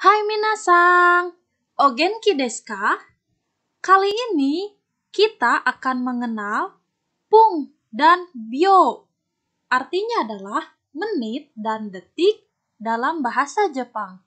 Hai minasang, ogenki deska? Kali ini kita akan mengenal pung dan bio. Artinya adalah menit dan detik dalam bahasa Jepang.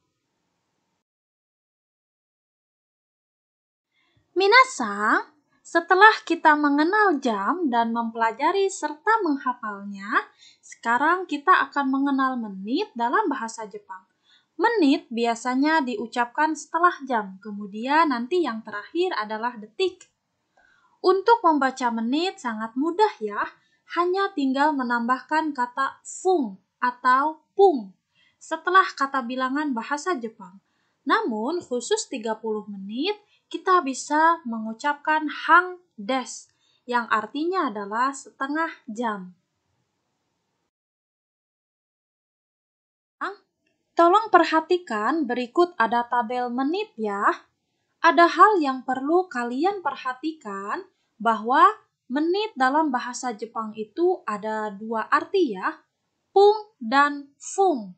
Minasang, setelah kita mengenal jam dan mempelajari serta menghafalnya, sekarang kita akan mengenal menit dalam bahasa Jepang. Menit biasanya diucapkan setelah jam, kemudian nanti yang terakhir adalah detik. Untuk membaca menit sangat mudah ya, hanya tinggal menambahkan kata fung atau pung setelah kata bilangan bahasa Jepang. Namun khusus 30 menit kita bisa mengucapkan hang des yang artinya adalah setengah jam. Tolong perhatikan berikut ada tabel menit ya. Ada hal yang perlu kalian perhatikan bahwa menit dalam bahasa Jepang itu ada dua arti ya, pung dan fung.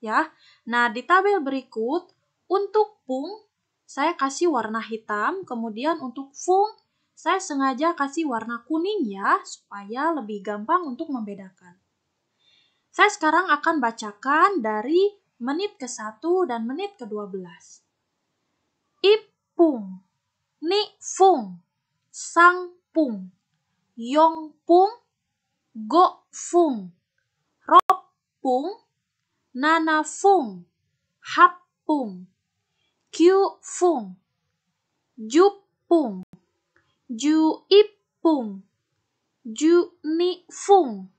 Ya. Nah, di tabel berikut untuk pung saya kasih warna hitam, kemudian untuk fung saya sengaja kasih warna kuning ya supaya lebih gampang untuk membedakan. Saya sekarang akan bacakan dari menit ke-1 dan menit ke-12. Ipung, Nifung, Sangpung, Yongpung, Gokfung, Ropung, Nanafung, Happung, Qfung, ju Juipung, Junifung.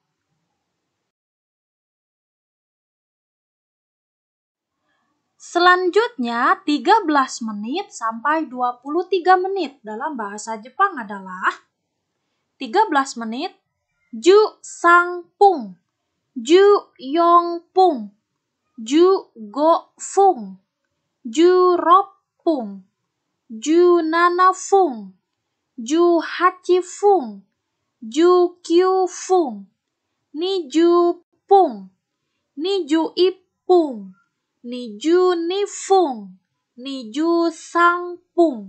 Selanjutnya 13 menit sampai 23 menit dalam bahasa Jepang adalah 13 menit ju sang pung ju yong pung ju go fung, ju rop pung ju nana fung, ju hachi fung, ju fung, ni ju pung, ni ju ipung. Niju nifung, sangpung. sangpung.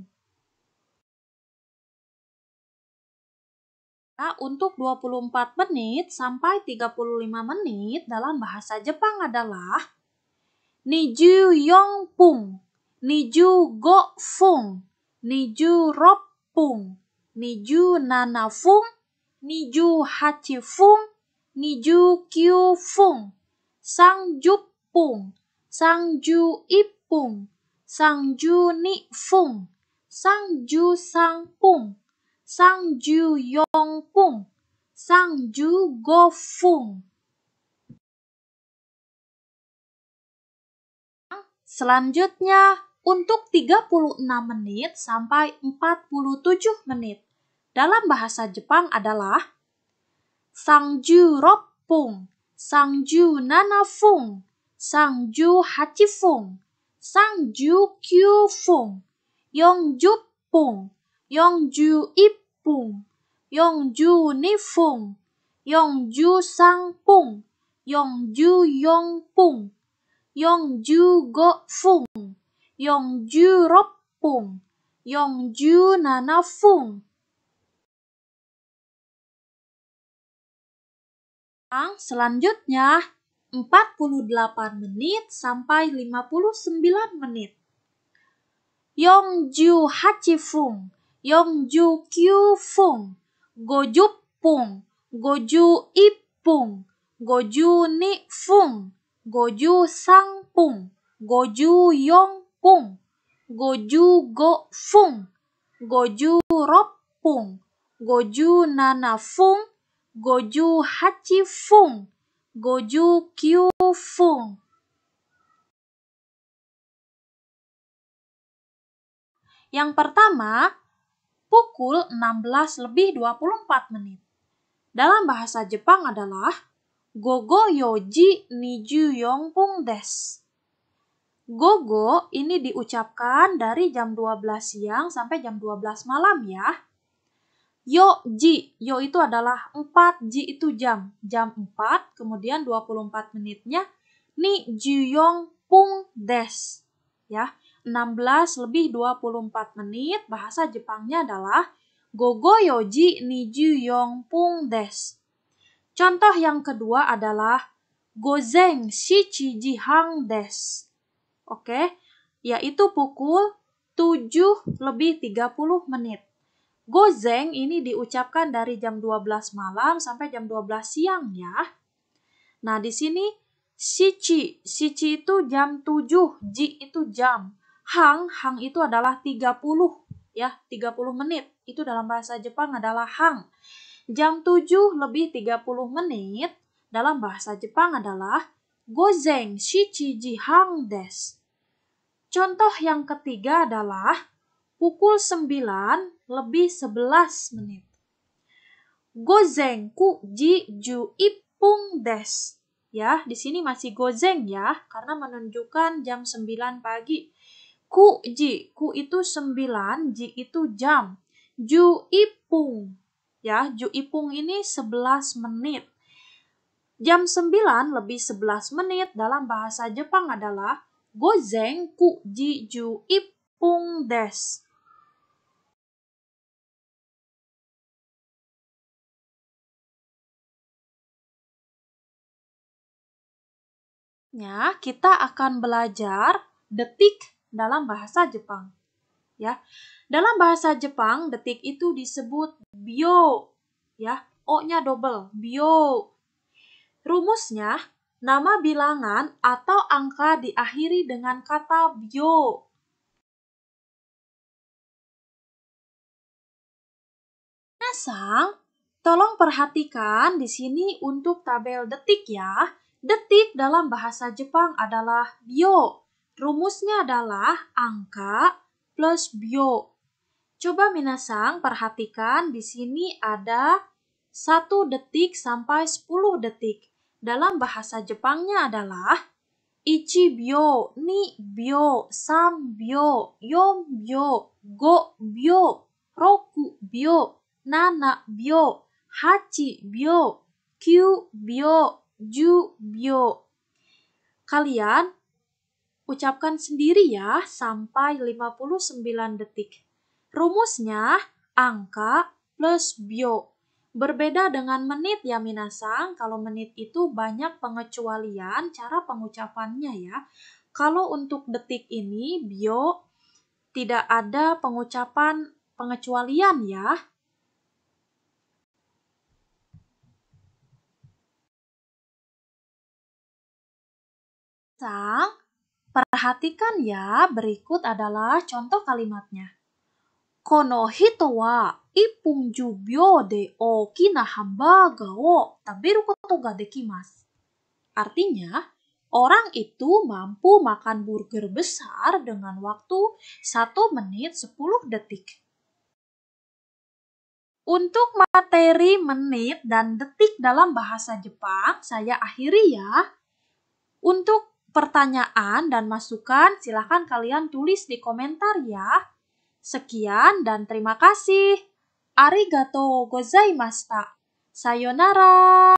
Nah, untuk 24 menit sampai 35 menit dalam bahasa Jepang adalah Niju yongpung, niju gofung, niju ropung, niju nanafung, niju hachifung, niju kyufung, fung, sangju ipung, sangju Nifung, ni fung, sangju Yongpung, sangju pung, sangju yong pung, Selanjutnya, untuk 36 menit sampai 47 menit. Dalam bahasa Jepang adalah Sangju ropung, sangju nanafung, Sangju Hachifung, Sangju Kyufung, Yongju Pung, Yongju Ipung, Yongju Nifung, Yongju Sangpung, Yongju Yongpung, Yongju Gofung, Yongju Ropung, Yongju Nanafung. Selanjutnya, 48 menit sampai 59 menit. Yongju Hachifung, Yongju Kyufung, Gojupung, Goju Ipung, Goju Nifung, Goju Sangpung, Goju Yongpung, Goju Gofung, Goju Ropung, Goju Nanafung, Goju Hachifung, Goju Kyu Fung. Yang pertama, pukul 16 lebih 24 menit. Dalam bahasa Jepang adalah Gogo Yoji Niju Yongpung Des. Gogo ini diucapkan dari jam 12 siang sampai jam 12 malam ya. Yo ji, yo itu adalah 4, ji itu jam. Jam 4, kemudian 24 menitnya ni juyong pung des. Ya, 16 lebih 24 menit bahasa Jepangnya adalah gogo yoji ni juyong pung des. Contoh yang kedua adalah gozeng hang des. Oke, yaitu pukul 7 lebih 30 menit. Gozeng ini diucapkan dari jam 12 malam sampai jam 12 siang ya. Nah, di sini Shichi, Shichi itu jam 7, Ji itu jam. Hang, Hang itu adalah 30 ya, 30 menit. Itu dalam bahasa Jepang adalah Hang. Jam 7 lebih 30 menit dalam bahasa Jepang adalah Gozeng Shichi Ji Hang des. Contoh yang ketiga adalah pukul 9 lebih 11 menit. Gozeng ku ji ju ipung des. Ya, di sini masih gozeng ya, karena menunjukkan jam 9 pagi. Ku ji, ku itu 9, ji itu jam. Ju ipung. Ya, ju ipung ini 11 menit. Jam 9 lebih 11 menit dalam bahasa Jepang adalah gozeng ku ji ju ipung des. selanjutnya kita akan belajar detik dalam bahasa Jepang. Ya. Dalam bahasa Jepang, detik itu disebut bio. Ya, o-nya double, bio. Rumusnya, nama bilangan atau angka diakhiri dengan kata bio. Nah, tolong perhatikan di sini untuk tabel detik ya. Detik dalam bahasa Jepang adalah bio. Rumusnya adalah angka plus bio. Coba minasang perhatikan di sini ada 1 detik sampai 10 detik. Dalam bahasa Jepangnya adalah ichi bio, ni bio, sam bio, yom bio, go bio, roku bio, nana bio, hachi bio, kyu bio, bio Kalian ucapkan sendiri ya sampai 59 detik. Rumusnya angka plus bio. Berbeda dengan menit ya minasang, kalau menit itu banyak pengecualian cara pengucapannya ya. Kalau untuk detik ini bio tidak ada pengucapan pengecualian ya. Sang, perhatikan ya berikut adalah contoh kalimatnya. Kono hito wa ipung jubyo de o kina hamba wo tabiru koto ga Artinya, orang itu mampu makan burger besar dengan waktu 1 menit 10 detik. Untuk materi menit dan detik dalam bahasa Jepang, saya akhiri ya. Untuk pertanyaan dan masukan silahkan kalian tulis di komentar ya. Sekian dan terima kasih. Arigato gozaimashita. Sayonara.